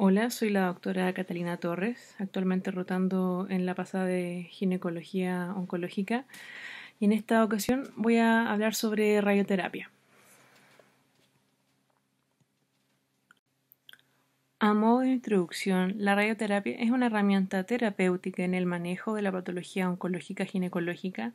Hola, soy la doctora Catalina Torres, actualmente rotando en la pasada de ginecología oncológica y en esta ocasión voy a hablar sobre radioterapia. A modo de introducción, la radioterapia es una herramienta terapéutica en el manejo de la patología oncológica ginecológica,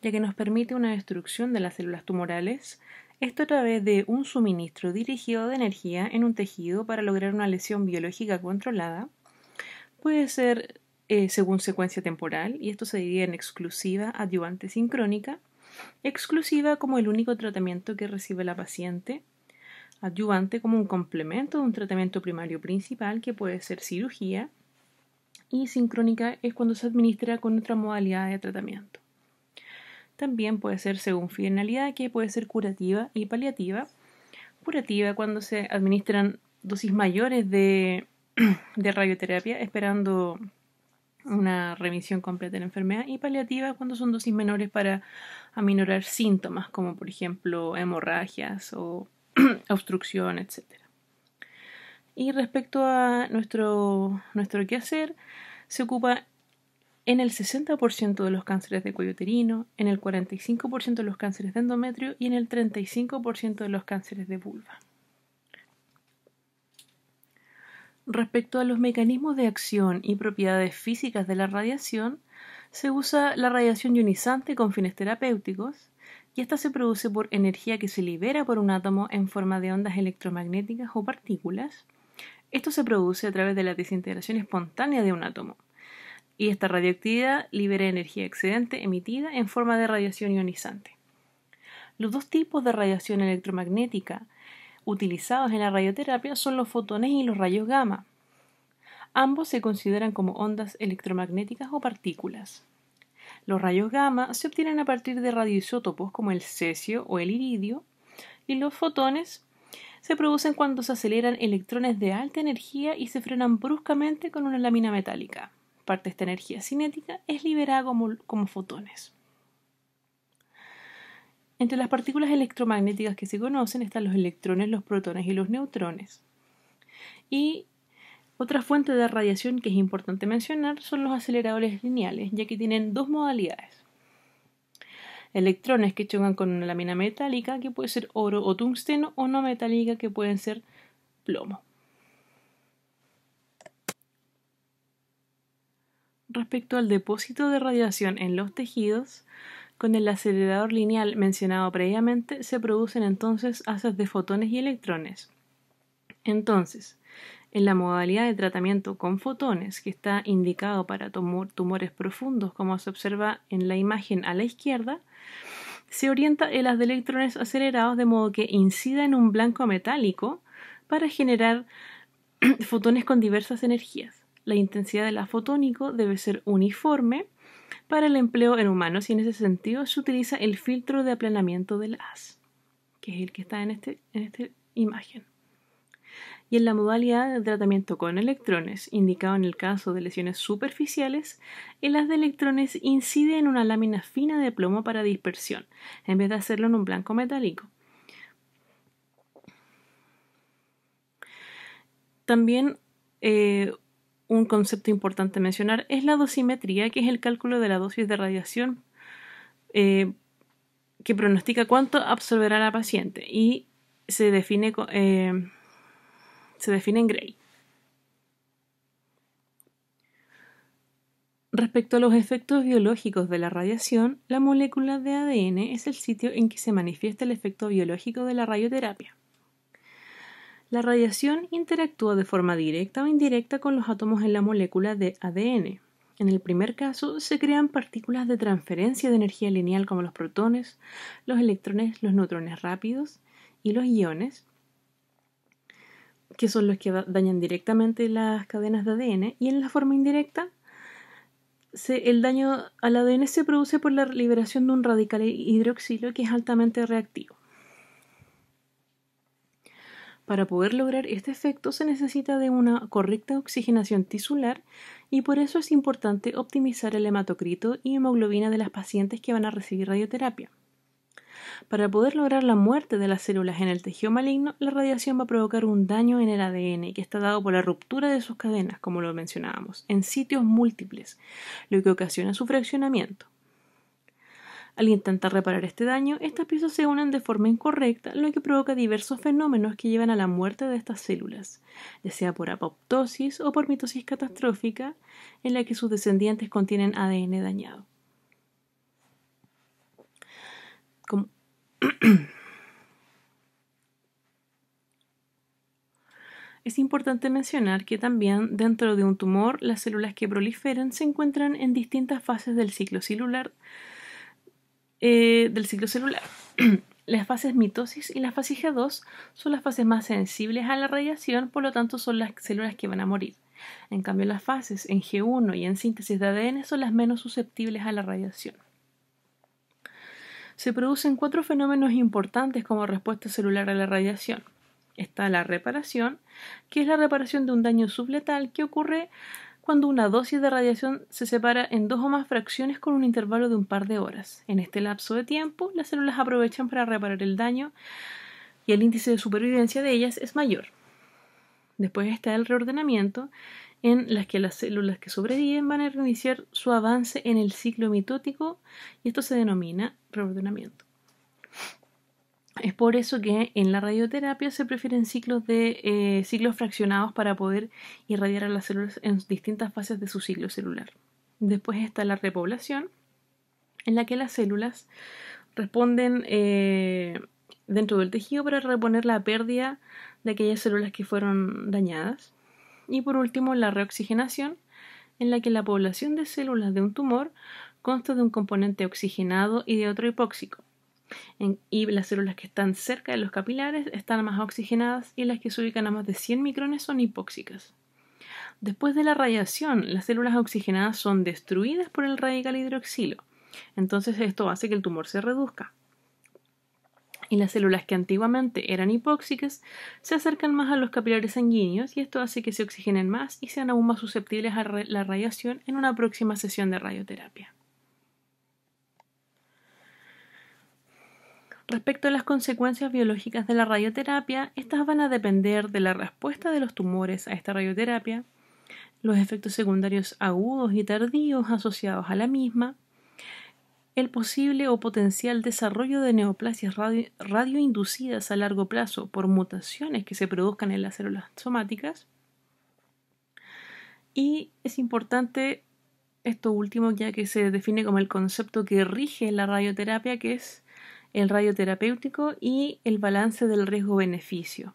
ya que nos permite una destrucción de las células tumorales, esto a través de un suministro dirigido de energía en un tejido para lograr una lesión biológica controlada. Puede ser eh, según secuencia temporal, y esto se diría en exclusiva, adyuvante sincrónica, exclusiva como el único tratamiento que recibe la paciente, adyuvante como un complemento de un tratamiento primario principal que puede ser cirugía, y sincrónica es cuando se administra con otra modalidad de tratamiento. También puede ser según finalidad, que puede ser curativa y paliativa. Curativa cuando se administran dosis mayores de, radioterapia esperando una remisión completa de la enfermedad y paliativa cuando son dosis menores para aminorar síntomas como por ejemplo hemorragias o obstrucción, etc. Y respecto a nuestro, nuestro quehacer, se ocupa en el 60% de los cánceres de cuello uterino, en el 45% de los cánceres de endometrio y en el 35% de los cánceres de vulva. Respecto a los mecanismos de acción y propiedades físicas de la radiación, se usa la radiación ionizante con fines terapéuticos y esta se produce por energía que se libera por un átomo en forma de ondas electromagnéticas o partículas. Esto se produce a través de la desintegración espontánea de un átomo y esta radioactividad libera energía excedente emitida en forma de radiación ionizante. Los dos tipos de radiación electromagnética utilizados en la radioterapia son los fotones y los rayos gamma. Ambos se consideran como ondas electromagnéticas o partículas. Los rayos gamma se obtienen a partir de radioisótopos como el cesio o el iridio y los fotones se producen cuando se aceleran electrones de alta energía y se frenan bruscamente con una lámina metálica parte esta energía cinética, es liberada como, como fotones. Entre las partículas electromagnéticas que se conocen están los electrones, los protones y los neutrones. Y otra fuente de radiación que es importante mencionar son los aceleradores lineales, ya que tienen dos modalidades. Electrones que chocan con una lámina metálica, que puede ser oro o tungsteno, o no metálica, que pueden ser plomo. respecto al depósito de radiación en los tejidos, con el acelerador lineal mencionado previamente, se producen entonces haces de fotones y electrones. Entonces, en la modalidad de tratamiento con fotones, que está indicado para tumores profundos, como se observa en la imagen a la izquierda, se orienta el de electrones acelerados de modo que incida en un blanco metálico para generar fotones con diversas energías la intensidad del fotónico debe ser uniforme para el empleo en humanos y en ese sentido se utiliza el filtro de aplanamiento del haz, que es el que está en, este, en esta imagen. Y en la modalidad de tratamiento con electrones, indicado en el caso de lesiones superficiales, el haz de electrones incide en una lámina fina de plomo para dispersión, en vez de hacerlo en un blanco metálico. También eh, un concepto importante mencionar es la dosimetría, que es el cálculo de la dosis de radiación eh, que pronostica cuánto absorberá la paciente y se define, eh, se define en gray. Respecto a los efectos biológicos de la radiación, la molécula de ADN es el sitio en que se manifiesta el efecto biológico de la radioterapia. La radiación interactúa de forma directa o indirecta con los átomos en la molécula de ADN. En el primer caso, se crean partículas de transferencia de energía lineal como los protones, los electrones, los neutrones rápidos y los iones, que son los que dañan directamente las cadenas de ADN, y en la forma indirecta, el daño al ADN se produce por la liberación de un radical hidroxilo que es altamente reactivo. Para poder lograr este efecto se necesita de una correcta oxigenación tisular y por eso es importante optimizar el hematocrito y hemoglobina de las pacientes que van a recibir radioterapia. Para poder lograr la muerte de las células en el tejido maligno, la radiación va a provocar un daño en el ADN que está dado por la ruptura de sus cadenas, como lo mencionábamos, en sitios múltiples, lo que ocasiona su fraccionamiento. Al intentar reparar este daño, estas piezas se unen de forma incorrecta, lo que provoca diversos fenómenos que llevan a la muerte de estas células, ya sea por apoptosis o por mitosis catastrófica, en la que sus descendientes contienen ADN dañado. Es importante mencionar que también dentro de un tumor las células que proliferan se encuentran en distintas fases del ciclo celular, eh, del ciclo celular. las fases mitosis y la fase G2 son las fases más sensibles a la radiación, por lo tanto son las células que van a morir. En cambio, las fases en G1 y en síntesis de ADN son las menos susceptibles a la radiación. Se producen cuatro fenómenos importantes como respuesta celular a la radiación. Está la reparación, que es la reparación de un daño subletal que ocurre cuando una dosis de radiación se separa en dos o más fracciones con un intervalo de un par de horas. En este lapso de tiempo, las células aprovechan para reparar el daño y el índice de supervivencia de ellas es mayor. Después está el reordenamiento, en las que las células que sobreviven van a reiniciar su avance en el ciclo mitótico y esto se denomina reordenamiento. Es por eso que en la radioterapia se prefieren ciclos de eh, ciclos fraccionados para poder irradiar a las células en distintas fases de su ciclo celular. Después está la repoblación, en la que las células responden eh, dentro del tejido para reponer la pérdida de aquellas células que fueron dañadas. Y por último, la reoxigenación, en la que la población de células de un tumor consta de un componente oxigenado y de otro hipóxico y las células que están cerca de los capilares están más oxigenadas y las que se ubican a más de 100 micrones son hipóxicas. Después de la radiación, las células oxigenadas son destruidas por el radical hidroxilo. Entonces esto hace que el tumor se reduzca. Y las células que antiguamente eran hipóxicas se acercan más a los capilares sanguíneos y esto hace que se oxigenen más y sean aún más susceptibles a la radiación en una próxima sesión de radioterapia. Respecto a las consecuencias biológicas de la radioterapia, estas van a depender de la respuesta de los tumores a esta radioterapia, los efectos secundarios agudos y tardíos asociados a la misma, el posible o potencial desarrollo de neoplasias radioinducidas a largo plazo por mutaciones que se produzcan en las células somáticas. Y es importante esto último ya que se define como el concepto que rige la radioterapia, que es el radioterapéutico y el balance del riesgo-beneficio.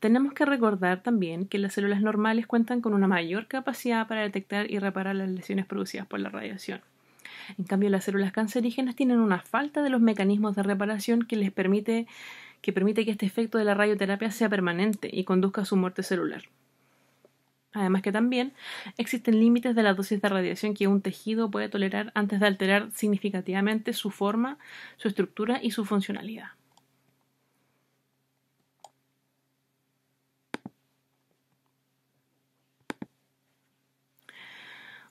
Tenemos que recordar también que las células normales cuentan con una mayor capacidad para detectar y reparar las lesiones producidas por la radiación. En cambio, las células cancerígenas tienen una falta de los mecanismos de reparación que les permite que, permite que este efecto de la radioterapia sea permanente y conduzca a su muerte celular. Además que también existen límites de la dosis de radiación que un tejido puede tolerar antes de alterar significativamente su forma, su estructura y su funcionalidad.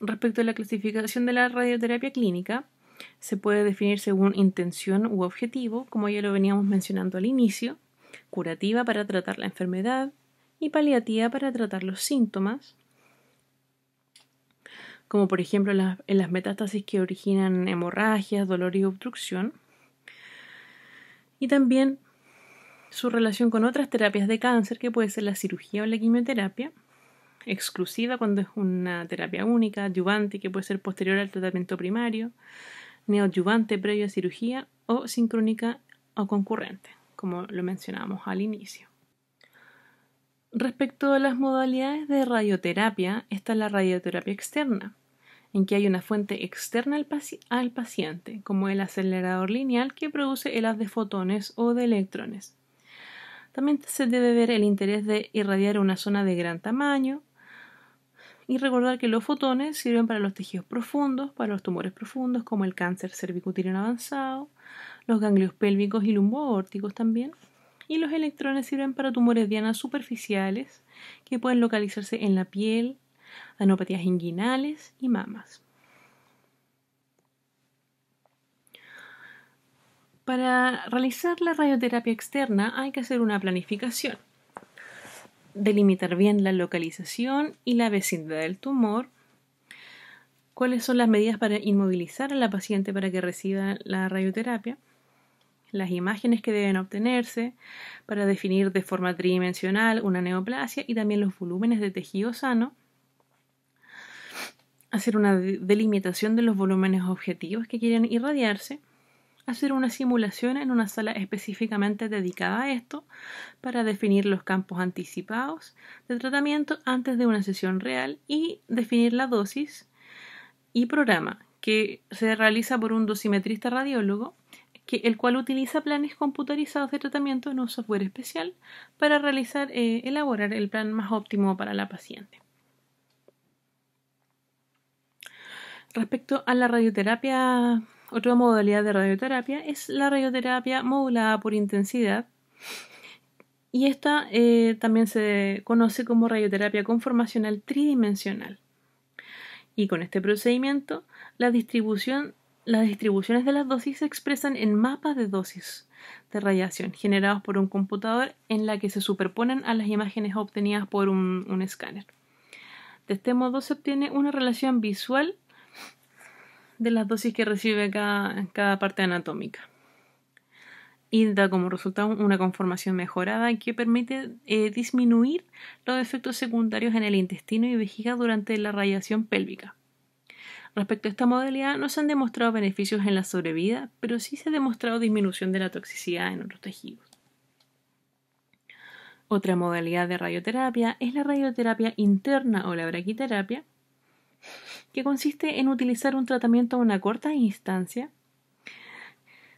Respecto a la clasificación de la radioterapia clínica, se puede definir según intención u objetivo, como ya lo veníamos mencionando al inicio, curativa para tratar la enfermedad, y paliativa para tratar los síntomas, como por ejemplo en las metástasis que originan hemorragias, dolor y obstrucción, y también su relación con otras terapias de cáncer, que puede ser la cirugía o la quimioterapia, exclusiva cuando es una terapia única, adyuvante, que puede ser posterior al tratamiento primario, neoadyuvante previo a cirugía o sincrónica o concurrente, como lo mencionamos al inicio. Respecto a las modalidades de radioterapia, está la radioterapia externa, en que hay una fuente externa al, paciente, como el acelerador lineal que produce el haz de fotones o de electrones. También se debe ver el interés de irradiar una zona de gran tamaño y recordar que los fotones sirven para los tejidos profundos, para los tumores profundos como el cáncer cervicuterino avanzado, los ganglios pélvicos y órticos también y los electrones sirven para tumores dianas superficiales que pueden localizarse en la piel, anopatías inguinales y mamas. Para realizar la radioterapia externa hay que hacer una planificación, delimitar bien la localización y la vecindad del tumor, cuáles son las medidas para inmovilizar a la paciente para que reciba la radioterapia, las imágenes que deben obtenerse para definir de forma tridimensional una neoplasia y también los volúmenes de tejido sano, hacer una delimitación de los volúmenes objetivos que quieren irradiarse, hacer una simulación en una sala específicamente dedicada a esto para definir los campos anticipados de tratamiento antes de una sesión real y definir la dosis y programa que se realiza por un dosimetrista radiólogo el cual utiliza planes computarizados de tratamiento en un software especial para realizar, eh, elaborar el plan más óptimo para la paciente. Respecto a la radioterapia, otra modalidad de radioterapia es la radioterapia modulada por intensidad. Y esta eh, también se conoce como radioterapia conformacional tridimensional. Y con este procedimiento, la distribución las distribuciones de las dosis se expresan en mapas de dosis de radiación generados por un computador en la que se superponen a las imágenes obtenidas por un, escáner. De este modo se obtiene una relación visual de las dosis que recibe cada, cada parte anatómica y da como resultado una conformación mejorada que permite eh, disminuir los efectos secundarios en el intestino y vejiga durante la radiación pélvica. Respecto a esta modalidad, no se han demostrado beneficios en la sobrevida, pero sí se ha demostrado disminución de la toxicidad en otros tejidos. Otra modalidad de radioterapia es la radioterapia interna o la braquiterapia, que consiste en utilizar un tratamiento a una corta instancia.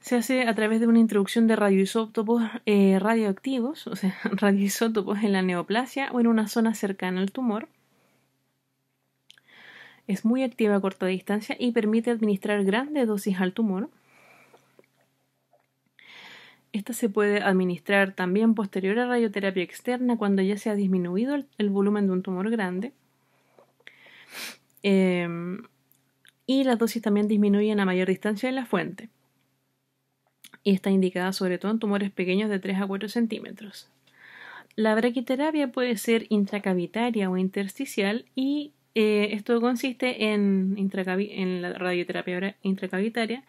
Se hace a través de una introducción de radioisótopos eh, radioactivos, o sea, radioisótopos en la neoplasia o en una zona cercana al tumor es muy activa a corta distancia y permite administrar grandes dosis al tumor. Esta se puede administrar también posterior a radioterapia externa cuando ya se ha disminuido el, volumen de un tumor grande. Em, y las dosis también disminuyen a mayor distancia de la fuente. Y está indicada sobre todo en tumores pequeños de 3 a 4 centímetros. La braquiterapia puede ser intracavitaria o intersticial y eh, esto consiste en, la radioterapia intracavitaria,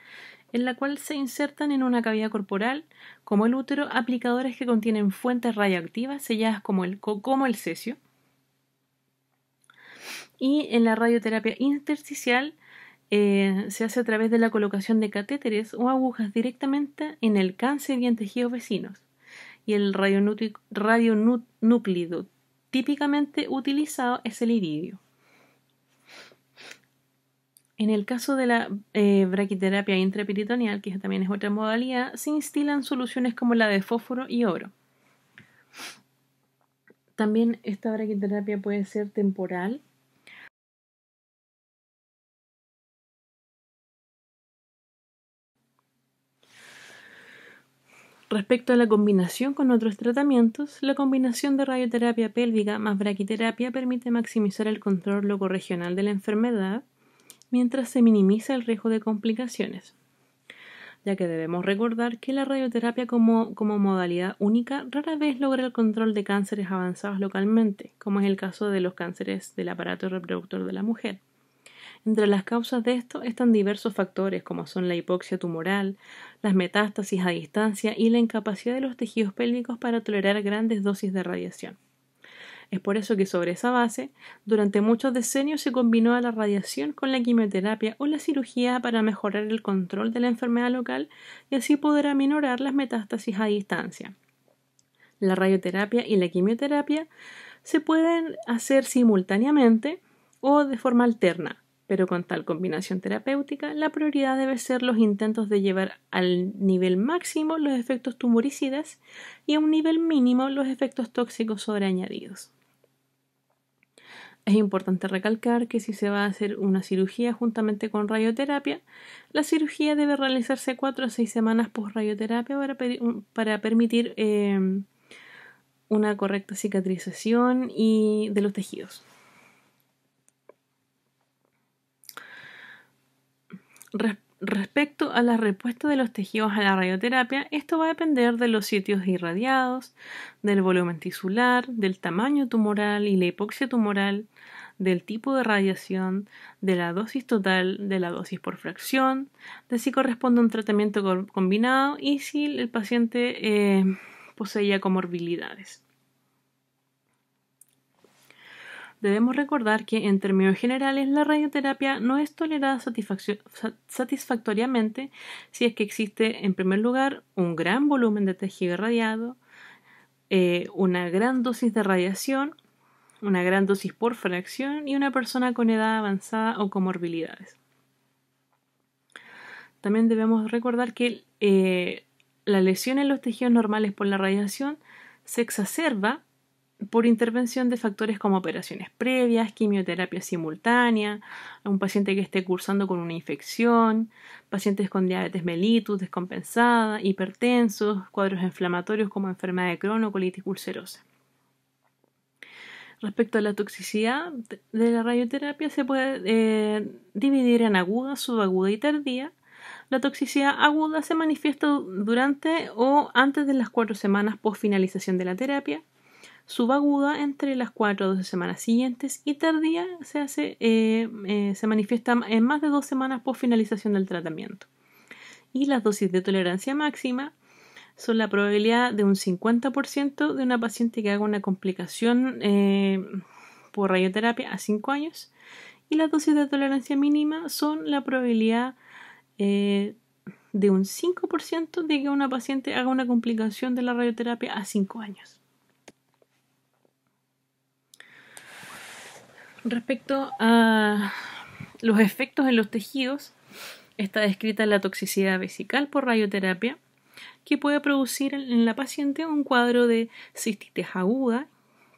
en la cual se insertan en una cavidad corporal, como el útero, aplicadores que contienen fuentes radioactivas selladas como el, como cesio. Y en la radioterapia intersticial eh, se hace a través de la colocación de catéteres o agujas directamente en el cáncer y en tejidos vecinos. Y el radionúclido típicamente utilizado es el iridio. En el caso de la eh, braquiterapia intraperitoneal, que también es otra modalidad, se instilan soluciones como la de fósforo y oro. También esta braquiterapia puede ser temporal. Respecto a la combinación con otros tratamientos, la combinación de radioterapia pélvica más braquiterapia permite maximizar el control locorregional de la enfermedad mientras se minimiza el riesgo de complicaciones, ya que debemos recordar que la radioterapia como, modalidad única rara vez logra el control de cánceres avanzados localmente, como es el caso de los cánceres del aparato reproductor de la mujer. Entre las causas de esto están diversos factores como son la hipoxia tumoral, las metástasis a distancia y la incapacidad de los tejidos pélvicos para tolerar grandes dosis de radiación. Es por eso que sobre esa base, durante muchos decenios se combinó la radiación con la quimioterapia o la cirugía para mejorar el control de la enfermedad local y así poder aminorar las metástasis a distancia. La radioterapia y la quimioterapia se pueden hacer simultáneamente o de forma alterna, pero con tal combinación terapéutica, la prioridad debe ser los intentos de llevar al nivel máximo los efectos tumoricidas y a un nivel mínimo los efectos tóxicos sobreañadidos. Es importante recalcar que si se va a hacer una cirugía juntamente con radioterapia, la cirugía debe realizarse 4 o 6 semanas post radioterapia para, permitir em, una correcta cicatrización y de los tejidos. Respecto Respecto a la respuesta de los tejidos a la radioterapia, esto va a depender de los sitios irradiados, del volumen tisular, del tamaño tumoral y la hipoxia tumoral, del tipo de radiación, de la dosis total, de la dosis por fracción, de si corresponde un tratamiento combinado y si el paciente eh, poseía comorbilidades. Debemos recordar que, en términos generales, la radioterapia no es tolerada satisfactoriamente si es que existe, en primer lugar, un gran volumen de tejido irradiado, eh, una gran dosis de radiación, una gran dosis por fracción y una persona con edad avanzada o comorbilidades. También debemos recordar que eh, la lesión en los tejidos normales por la radiación se exacerba por intervención de factores como operaciones previas, quimioterapia simultánea, un paciente que esté cursando con una infección, pacientes con diabetes mellitus descompensada, hipertensos, cuadros inflamatorios como enfermedad de Crohn colitis ulcerosa. Respecto a la toxicidad de la radioterapia, se puede eh, dividir en aguda, subaguda y tardía. La toxicidad aguda se manifiesta durante o antes de las cuatro semanas post finalización de la terapia subaguda entre las 4 a 12 semanas siguientes y tardía se, hace, eh, eh, se manifiesta en más de 2 semanas por finalización del tratamiento. Y las dosis de tolerancia máxima son la probabilidad de un 50% de una paciente que haga una complicación eh, por radioterapia a 5 años y las dosis de tolerancia mínima son la probabilidad de un 5% de que una paciente haga una complicación de la radioterapia a 5 años. Respecto a los efectos en los tejidos, está descrita la toxicidad vesical por radioterapia, que puede producir en la paciente un cuadro de cistitis aguda,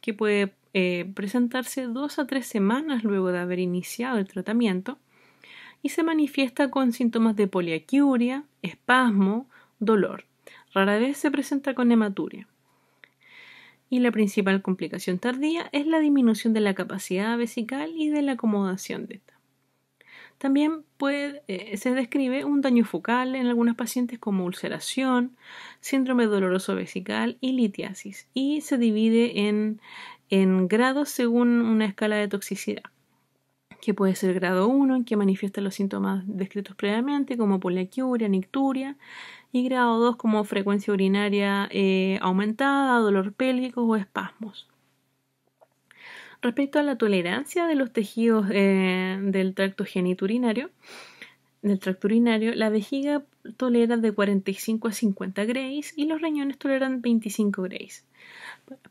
que puede eh, presentarse dos a tres semanas luego de haber iniciado el tratamiento, y se manifiesta con síntomas de poliaquiuria, espasmo, dolor. Rara vez se presenta con hematuria y la principal complicación tardía es la disminución de la capacidad vesical y de la acomodación de esta. También puede, eh, se describe un daño focal en algunas pacientes como ulceración, síndrome doloroso vesical y litiasis y se divide en, en grados según una escala de toxicidad que puede ser grado 1, en que manifiesta los síntomas descritos previamente, como poliaquiuria, nicturia, y grado 2 como frecuencia urinaria eh, aumentada, dolor pélvico o espasmos. Respecto a la tolerancia de los tejidos eh, del tracto geniturinario, del tracto urinario, la vejiga tolera de 45 a 50 grays y los riñones toleran 25 grays.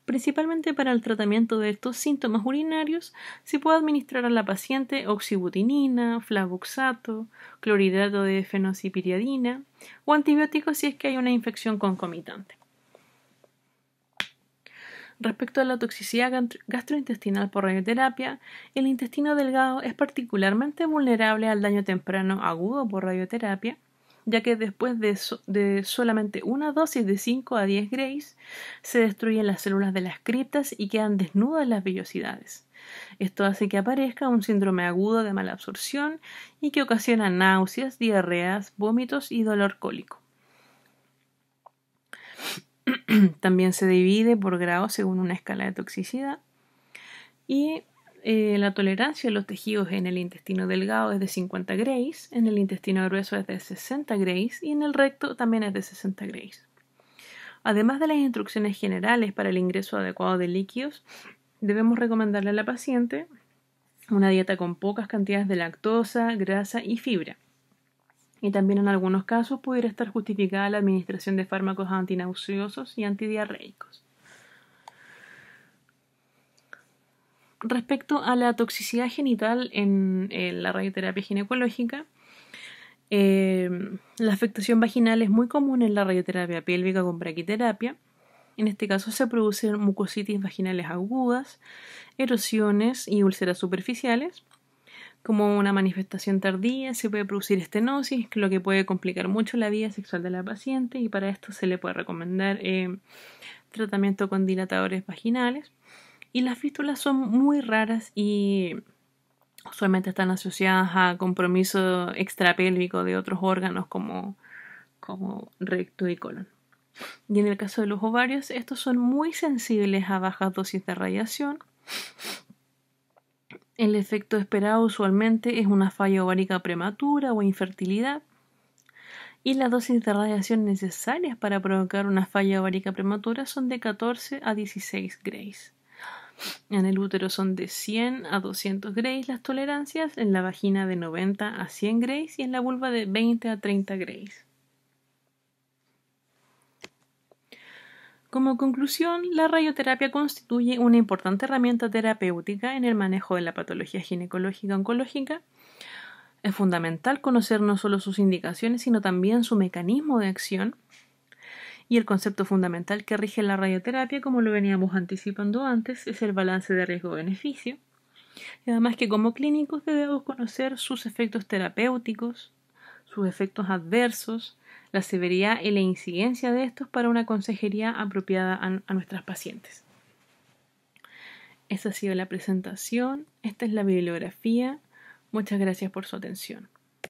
Principalmente para el tratamiento de estos síntomas urinarios, se puede administrar a la paciente oxibutinina, flabuxato, clorhidrato de fenosipiridina o antibióticos si es que hay una infección concomitante. Respecto a la toxicidad gastrointestinal por radioterapia, el intestino delgado es particularmente vulnerable al daño temprano agudo por radioterapia ya que después de, solamente una dosis de 5 a 10 grays se destruyen las células de las criptas y quedan desnudas las vellosidades. Esto hace que aparezca un síndrome agudo de mala absorción y que ocasiona náuseas, diarreas, vómitos y dolor cólico. También se divide por grados según una escala de toxicidad y eh, la tolerancia a los tejidos en el intestino delgado es de 50 grays, en el intestino grueso es de 60 grays y en el recto también es de 60 grays. Además de las instrucciones generales para el ingreso adecuado de líquidos, debemos recomendarle a la paciente una dieta con pocas cantidades de lactosa, grasa y fibra. Y también en algunos casos pudiera estar justificada la administración de fármacos antinauseosos y antidiarreicos. respecto a la toxicidad genital en, la radioterapia ginecológica, em, la afectación vaginal es muy común en la radioterapia pélvica con braquiterapia. En este caso se producen mucositis vaginales agudas, erosiones y úlceras superficiales. Como una manifestación tardía se puede producir estenosis, lo que puede complicar mucho la vida sexual de la paciente y para esto se le puede recomendar em, tratamiento con dilatadores vaginales. Y las fístulas son muy raras y usualmente están asociadas a compromiso extrapélvico de otros órganos como, recto y colon. Y en el caso de los ovarios, estos son muy sensibles a bajas dosis de radiación. El efecto esperado usualmente es una falla ovárica prematura o infertilidad. Y las dosis de radiación necesarias para provocar una falla ovárica prematura son de 14 a 16 grays. En el útero son de 100 a 200 grays las tolerancias, en la vagina de 90 a 100 grays y en la vulva de 20 a 30 grays. Como conclusión, la radioterapia constituye una importante herramienta terapéutica en el manejo de la patología ginecológica oncológica. Es fundamental conocer no solo sus indicaciones, sino también su mecanismo de acción y el concepto fundamental que rige la radioterapia, como lo veníamos anticipando antes, es el balance de riesgo-beneficio. Y además que como clínicos debemos conocer sus efectos terapéuticos, sus efectos adversos, la severidad y la incidencia de estos para una consejería apropiada a, nuestras pacientes. Esta ha sido la presentación, esta es la bibliografía. Muchas gracias por su atención.